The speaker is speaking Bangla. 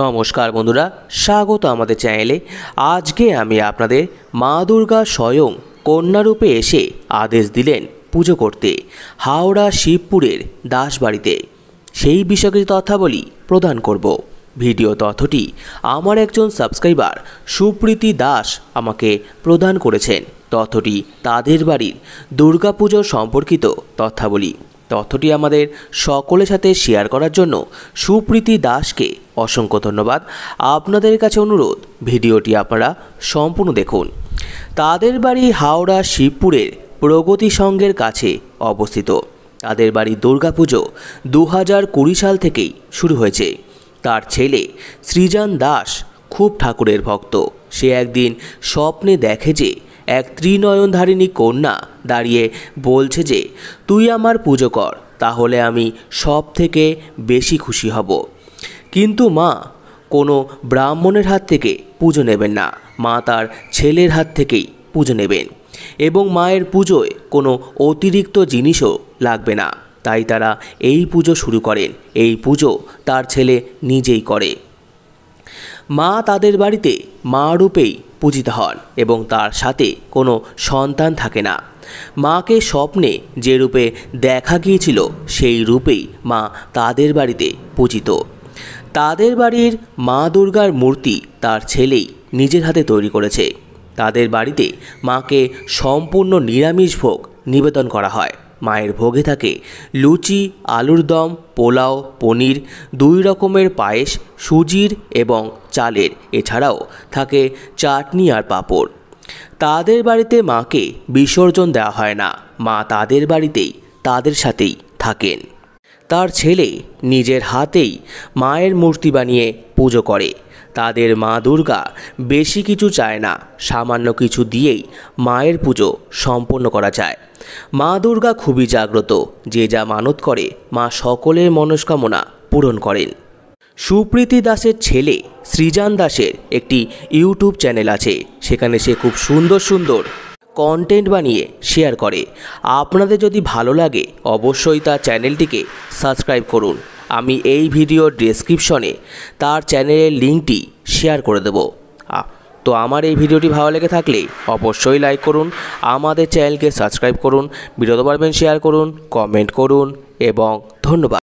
নমস্কার বন্ধুরা স্বাগত আমাদের চ্যানেলে আজকে আমি আপনাদের মা দুর্গা স্বয়ং কন্যারূপে এসে আদেশ দিলেন পুজো করতে হাওড়া শিবপুরের দাসবাড়িতে সেই বিষয়ে তথ্যাবলী প্রদান করব ভিডিও তথ্যটি আমার একজন সাবস্ক্রাইবার সুপ্রীতি দাস আমাকে প্রদান করেছেন তথ্যটি তাদের বাড়ির দুর্গাপুজো সম্পর্কিত তথ্যাবলী তথ্যটি আমাদের সকলের সাথে শেয়ার করার জন্য সুপ্রীতি দাসকে অসংখ্য ধন্যবাদ আপনাদের কাছে অনুরোধ ভিডিওটি আপনারা সম্পূর্ণ দেখুন তাদের বাড়ি হাওড়া শিবপুরের প্রগতি সংঘের কাছে অবস্থিত তাদের বাড়ি দুর্গাপুজো দু হাজার কুড়ি সাল থেকেই শুরু হয়েছে তার ছেলে সৃজন দাস খুব ঠাকুরের ভক্ত সে একদিন স্বপ্নে দেখে যে এক ত্রিনয়নধারিণী কন্যা দাঁড়িয়ে বলছে যে তুই আমার পুজো কর তাহলে আমি সব থেকে বেশি খুশি হব কিন্তু মা কোনো ব্রাহ্মণের হাত থেকে পুজো নেবেন না মা তার ছেলের হাত থেকেই পুজো নেবেন এবং মায়ের পুজোয় কোনো অতিরিক্ত জিনিসও লাগবে না তাই তারা এই পুজো শুরু করেন এই পুজো তার ছেলে নিজেই করে মা তাদের বাড়িতে মা রূপেই পূজিত হন এবং তার সাথে কোনো সন্তান থাকে না মাকে স্বপ্নে যে রূপে দেখা গিয়েছিল সেই রূপেই মা তাদের বাড়িতে পূজিত তাদের বাড়ির মা দুর্গার মূর্তি তার ছেলেই নিজের হাতে তৈরি করেছে তাদের বাড়িতে মাকে সম্পূর্ণ নিরামিষ ভোগ নিবেদন করা হয় মায়ের ভোগে থাকে লুচি আলুর দম পোলাও পনির দুই রকমের পায়েস সুজির এবং চালের এছাড়াও থাকে চাটনি আর পাঁপড় তাদের বাড়িতে মাকে বিসর্জন দেওয়া হয় না মা তাদের বাড়িতেই তাদের সাথেই থাকেন তার ছেলে নিজের হাতেই মায়ের মূর্তি বানিয়ে পুজো করে তাদের মা দুর্গা বেশি কিছু চায় না সামান্য কিছু দিয়েই মায়ের পুজো সম্পন্ন করা যায় মা দুর্গা খুবই জাগ্রত যে যা মানত করে মা সকলের মনস্কামনা পূরণ করেন সুপ্রীতি দাসের ছেলে সৃজান দাসের একটি ইউটিউব চ্যানেল আছে সেখানে সে খুব সুন্দর সুন্দর কন্টেন্ট বানিয়ে শেয়ার করে আপনাদের যদি ভালো লাগে অবশ্যই তার চ্যানেলটিকে সাবস্ক্রাইব করুন আমি এই ভিডিও ডেসক্রিপশনে তার চ্যানেলের লিঙ্কটি শেয়ার করে দেব তো আমার এই ভিডিওটি ভালো লেগে থাকলে অবশ্যই লাইক করুন আমাদের চ্যানেলকে সাবস্ক্রাইব করুন ভিডিওতে পারবেন শেয়ার করুন কমেন্ট করুন এবং ধন্যবাদ